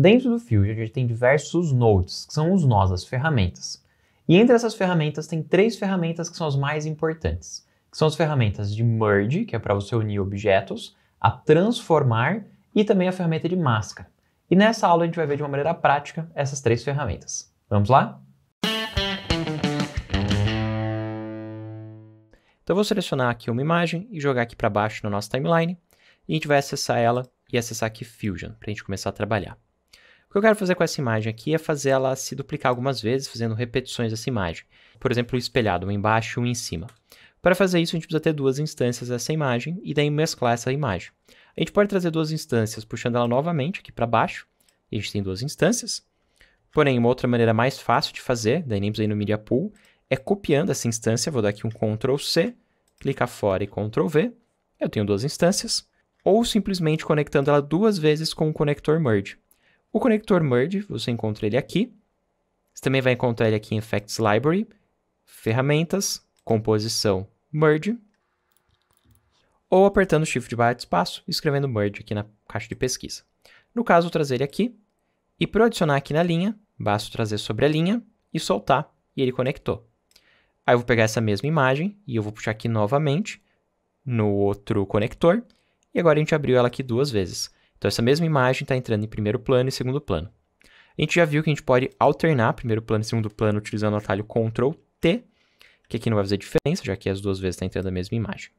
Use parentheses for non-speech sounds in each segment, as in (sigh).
Dentro do Fusion, a gente tem diversos nodes, que são os nós, as ferramentas. E entre essas ferramentas, tem três ferramentas que são as mais importantes, que são as ferramentas de merge, que é para você unir objetos, a transformar e também a ferramenta de máscara. E nessa aula a gente vai ver de uma maneira prática essas três ferramentas. Vamos lá? Então eu vou selecionar aqui uma imagem e jogar aqui para baixo na nossa timeline. E a gente vai acessar ela e acessar aqui Fusion para a gente começar a trabalhar que eu quero fazer com essa imagem aqui é fazer ela se duplicar algumas vezes, fazendo repetições dessa imagem. Por exemplo, o espelhado, um embaixo e um em cima. Para fazer isso, a gente precisa ter duas instâncias dessa imagem e daí mesclar essa imagem. A gente pode trazer duas instâncias puxando ela novamente aqui para baixo. A gente tem duas instâncias. Porém, uma outra maneira mais fácil de fazer, daí nem ir no Media Pool, é copiando essa instância. Vou dar aqui um Ctrl C, clicar fora e Ctrl V. Eu tenho duas instâncias. Ou simplesmente conectando ela duas vezes com o conector Merge. O conector merge, você encontra ele aqui. Você também vai encontrar ele aqui em Effects Library, ferramentas, composição, merge, ou apertando Shift barra de espaço e escrevendo merge aqui na caixa de pesquisa. No caso, vou trazer ele aqui, e para adicionar aqui na linha, basta trazer sobre a linha e soltar, e ele conectou. Aí eu vou pegar essa mesma imagem e eu vou puxar aqui novamente no outro conector, e agora a gente abriu ela aqui duas vezes. Então essa mesma imagem está entrando em primeiro plano e segundo plano. A gente já viu que a gente pode alternar primeiro plano e segundo plano utilizando o atalho Ctrl T, que aqui não vai fazer diferença, já que as duas vezes está entrando a mesma imagem.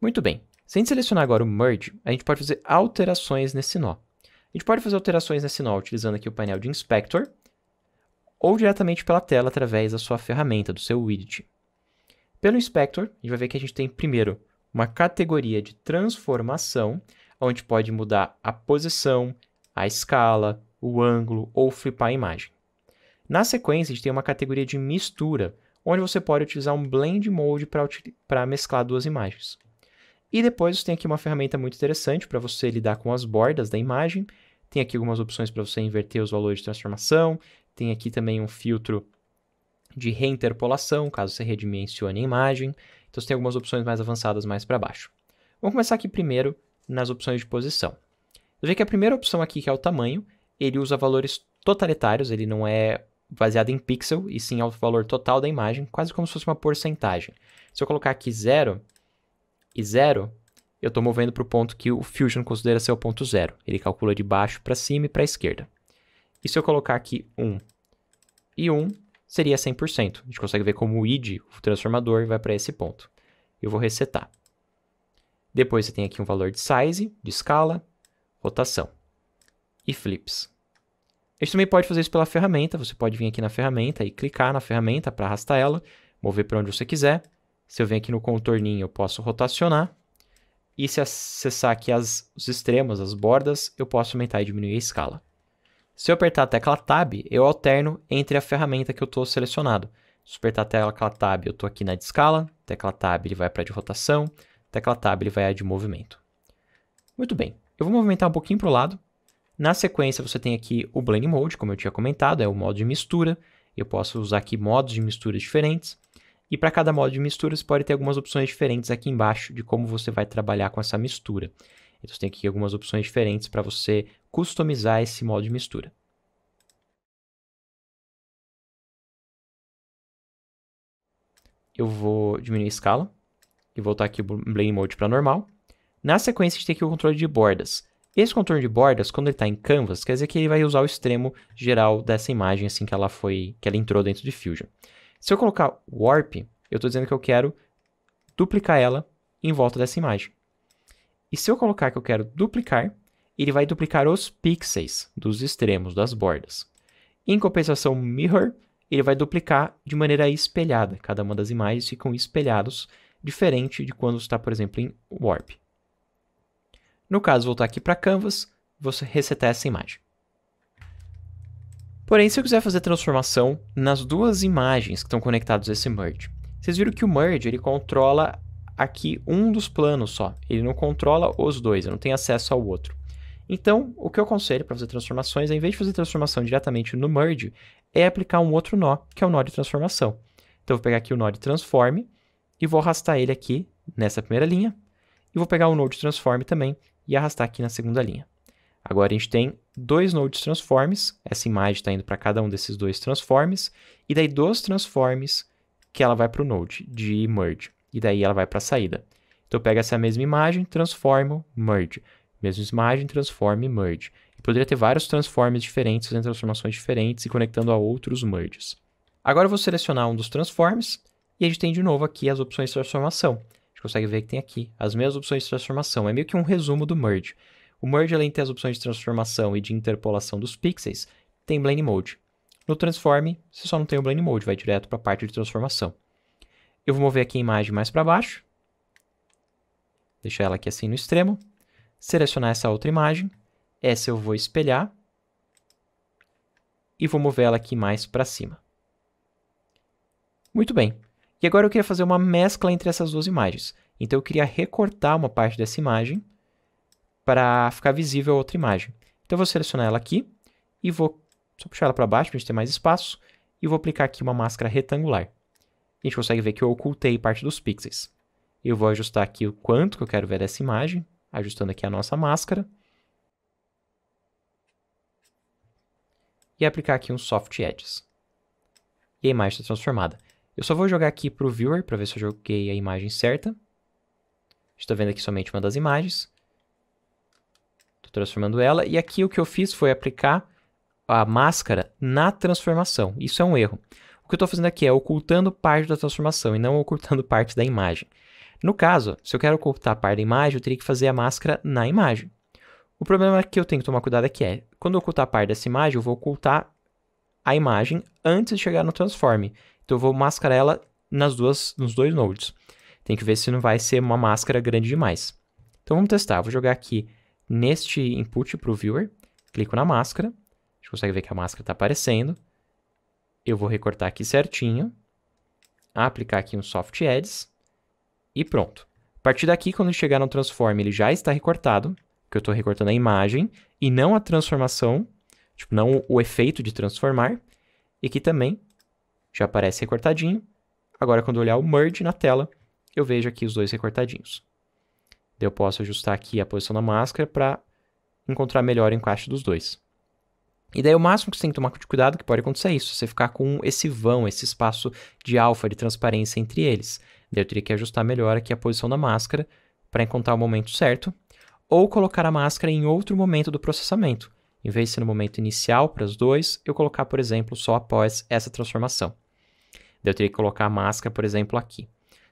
Muito bem. Se a gente selecionar agora o Merge, a gente pode fazer alterações nesse nó. A gente pode fazer alterações nesse nó utilizando aqui o painel de Inspector, ou diretamente pela tela através da sua ferramenta, do seu widget. Pelo Inspector, a gente vai ver que a gente tem primeiro uma categoria de transformação onde pode mudar a posição, a escala, o ângulo ou flipar a imagem. Na sequência, a gente tem uma categoria de mistura, onde você pode utilizar um blend mode para mesclar duas imagens. E depois você tem aqui uma ferramenta muito interessante para você lidar com as bordas da imagem. Tem aqui algumas opções para você inverter os valores de transformação. Tem aqui também um filtro de reinterpolação, caso você redimensione a imagem. Então você tem algumas opções mais avançadas mais para baixo. Vamos começar aqui primeiro nas opções de posição. Você vê que a primeira opção aqui, que é o tamanho, ele usa valores totalitários, ele não é baseado em pixel, e sim ao valor total da imagem, quase como se fosse uma porcentagem. Se eu colocar aqui 0 e 0, eu estou movendo para o ponto que o Fusion considera ser o ponto 0. Ele calcula de baixo para cima e para a esquerda. E se eu colocar aqui 1 um, e 1, um, seria 100%. A gente consegue ver como o id, o transformador, vai para esse ponto. Eu vou resetar. Depois você tem aqui um valor de size, de escala, rotação e flips. A gente também pode fazer isso pela ferramenta, você pode vir aqui na ferramenta e clicar na ferramenta para arrastar ela, mover para onde você quiser. Se eu venho aqui no contorninho, eu posso rotacionar. E se acessar aqui as, os extremos, as bordas, eu posso aumentar e diminuir a escala. Se eu apertar a tecla Tab, eu alterno entre a ferramenta que eu estou selecionado. Se eu apertar a tecla Tab, eu estou aqui na de escala, tecla Tab ele vai para de rotação, tecla Tab ele vai a de movimento. Muito bem, eu vou movimentar um pouquinho para o lado. Na sequência, você tem aqui o Blend Mode, como eu tinha comentado, é o modo de mistura. Eu posso usar aqui modos de mistura diferentes. E para cada modo de mistura, você pode ter algumas opções diferentes aqui embaixo de como você vai trabalhar com essa mistura. Então, você tem aqui algumas opções diferentes para você customizar esse modo de mistura. Eu vou diminuir a escala e voltar aqui o blame Mode para normal. Na sequência, a gente tem aqui o controle de bordas. Esse controle de bordas, quando ele está em Canvas, quer dizer que ele vai usar o extremo geral dessa imagem assim que ela foi, que ela entrou dentro de Fusion. Se eu colocar Warp, eu estou dizendo que eu quero duplicar ela em volta dessa imagem. E se eu colocar que eu quero duplicar, ele vai duplicar os pixels dos extremos, das bordas. Em compensação, Mirror, ele vai duplicar de maneira espelhada. Cada uma das imagens ficam espelhados diferente de quando está, por exemplo, em Warp. No caso, voltar aqui para Canvas, você resetar essa imagem. Porém, se eu quiser fazer transformação nas duas imagens que estão conectadas a esse merge, vocês viram que o merge ele controla aqui um dos planos só, ele não controla os dois, ele não tem acesso ao outro. Então, o que eu aconselho para fazer transformações, ao em vez de fazer transformação diretamente no merge, é aplicar um outro nó, que é o nó de transformação. Então, eu vou pegar aqui o nó de transform, e vou arrastar ele aqui nessa primeira linha e vou pegar o Node Transform também e arrastar aqui na segunda linha. Agora a gente tem dois nodes transforms, essa imagem está indo para cada um desses dois transforms, e daí dois transforms que ela vai para o node de merge, e daí ela vai para a saída. Então eu pego essa mesma imagem, transformo, merge. Mesma imagem, transform e merge. Eu poderia ter vários transforms diferentes, fazendo transformações diferentes e conectando a outros merges. Agora eu vou selecionar um dos transforms, e a gente tem de novo aqui as opções de transformação. A gente consegue ver que tem aqui as mesmas opções de transformação. É meio que um resumo do merge. O merge, além de ter as opções de transformação e de interpolação dos pixels, tem blend mode. No transform, você só não tem o blend mode, vai direto para a parte de transformação. Eu vou mover aqui a imagem mais para baixo. Deixar ela aqui assim no extremo. Selecionar essa outra imagem. Essa eu vou espelhar. E vou mover ela aqui mais para cima. Muito bem. E agora eu queria fazer uma mescla entre essas duas imagens. Então eu queria recortar uma parte dessa imagem para ficar visível a outra imagem. Então eu vou selecionar ela aqui e vou só puxar ela para baixo para a gente ter mais espaço e vou aplicar aqui uma máscara retangular. A gente consegue ver que eu ocultei parte dos pixels. Eu vou ajustar aqui o quanto que eu quero ver dessa imagem, ajustando aqui a nossa máscara. E aplicar aqui um Soft Edges. E a imagem está transformada. Eu só vou jogar aqui para o viewer para ver se eu joguei a imagem certa. Estou vendo aqui somente uma das imagens. Estou transformando ela. E aqui o que eu fiz foi aplicar a máscara na transformação. Isso é um erro. O que eu estou fazendo aqui é ocultando parte da transformação e não ocultando (laughs) parte da imagem. No caso, se eu quero ocultar parte da imagem, eu teria que fazer a máscara na imagem. O problema que eu tenho que tomar cuidado aqui é, quando eu ocultar parte dessa imagem, eu vou ocultar a imagem antes de chegar no transform. Então eu vou mascarar ela nas duas, nos dois nodes. Tem que ver se não vai ser uma máscara grande demais. Então vamos testar. Vou jogar aqui neste input para o viewer. Clico na máscara. A gente consegue ver que a máscara está aparecendo. Eu vou recortar aqui certinho. Aplicar aqui um soft edges. E pronto. A partir daqui, quando chegar no transform, ele já está recortado. Que eu estou recortando a imagem e não a transformação. Tipo, não o efeito de transformar. E aqui também já aparece recortadinho. Agora, quando eu olhar o merge na tela, eu vejo aqui os dois recortadinhos. Eu posso ajustar aqui a posição da máscara para encontrar melhor o encaixe dos dois. E daí o máximo que você tem que tomar de cuidado que pode acontecer é isso, você ficar com esse vão, esse espaço de alfa, de transparência entre eles. Daí eu teria que ajustar melhor aqui a posição da máscara para encontrar o momento certo, ou colocar a máscara em outro momento do processamento. Em vez de ser no momento inicial para os dois, eu colocar, por exemplo, só após essa transformação. Daí eu teria que colocar a máscara, por exemplo, aqui.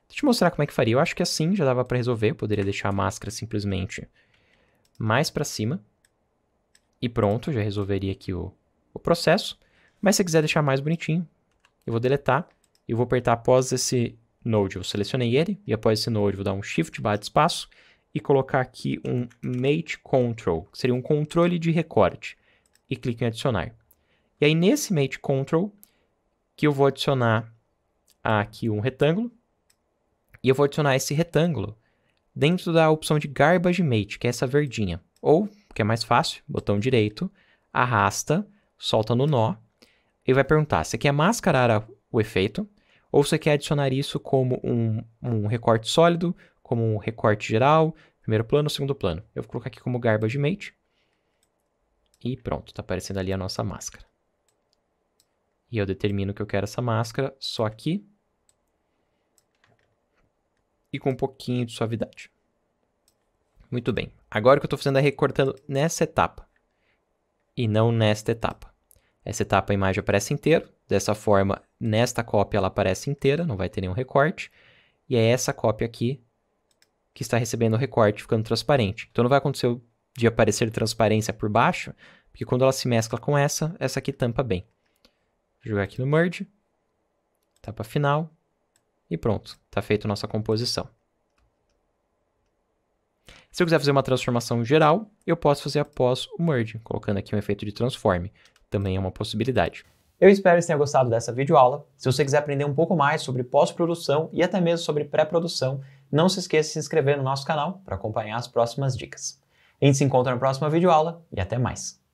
Deixa eu mostrar como é que faria. Eu acho que é assim já dava para resolver. Eu poderia deixar a máscara simplesmente mais para cima. E pronto, já resolveria aqui o, o processo. Mas se você quiser deixar mais bonitinho, eu vou deletar. E vou apertar após esse node. Eu selecionei ele e após esse node vou dar um shift barra de espaço e colocar aqui um mate control, que seria um controle de recorte. E clique em adicionar. E aí nesse mate control que eu vou adicionar aqui um retângulo e eu vou adicionar esse retângulo dentro da opção de Garbage Mate, que é essa verdinha. Ou, que é mais fácil, botão direito, arrasta, solta no nó e vai perguntar se quer mascarar o efeito ou você quer adicionar isso como um, um recorte sólido, como um recorte geral, primeiro plano, segundo plano. Eu vou colocar aqui como Garbage Mate. E pronto, está aparecendo ali a nossa máscara. E eu determino que eu quero essa máscara só aqui e com um pouquinho de suavidade. Muito bem. Agora o que eu estou fazendo é recortando nessa etapa e não nesta etapa. Essa etapa a imagem aparece inteira, dessa forma, nesta cópia ela aparece inteira, não vai ter nenhum recorte. E é essa cópia aqui que está recebendo o recorte, ficando transparente. Então não vai acontecer de aparecer transparência por baixo, porque quando ela se mescla com essa, essa aqui tampa bem. Vou jogar aqui no Merge, etapa final, e pronto, está feita a nossa composição. Se eu quiser fazer uma transformação geral, eu posso fazer após o merge, colocando aqui um efeito de transform. Também é uma possibilidade. Eu espero que tenha gostado dessa videoaula. Se você quiser aprender um pouco mais sobre pós-produção e até mesmo sobre pré-produção, não se esqueça de se inscrever no nosso canal para acompanhar as próximas dicas. A gente se encontra na próxima videoaula e até mais!